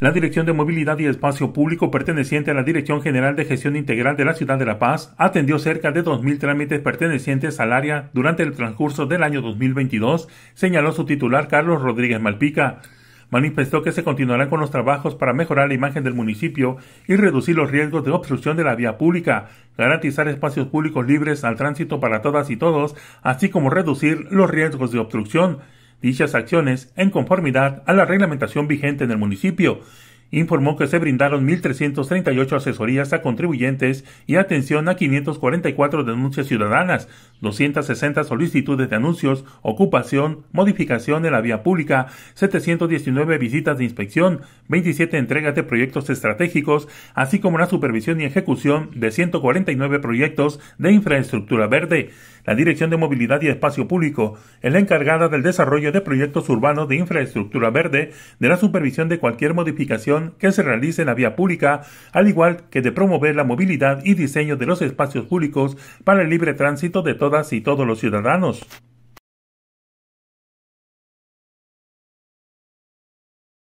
la Dirección de Movilidad y Espacio Público perteneciente a la Dirección General de Gestión Integral de la Ciudad de La Paz atendió cerca de 2.000 trámites pertenecientes al área durante el transcurso del año 2022, señaló su titular Carlos Rodríguez Malpica. Manifestó que se continuarán con los trabajos para mejorar la imagen del municipio y reducir los riesgos de obstrucción de la vía pública, garantizar espacios públicos libres al tránsito para todas y todos, así como reducir los riesgos de obstrucción dichas acciones en conformidad a la reglamentación vigente en el municipio informó que se brindaron 1.338 asesorías a contribuyentes y atención a 544 denuncias ciudadanas, 260 solicitudes de anuncios, ocupación, modificación de la vía pública, 719 visitas de inspección, 27 entregas de proyectos estratégicos, así como la supervisión y ejecución de 149 proyectos de infraestructura verde. La Dirección de Movilidad y Espacio Público es la encargada del desarrollo de proyectos urbanos de infraestructura verde, de la supervisión de cualquier modificación que se realice en la vía pública, al igual que de promover la movilidad y diseño de los espacios públicos para el libre tránsito de todas y todos los ciudadanos.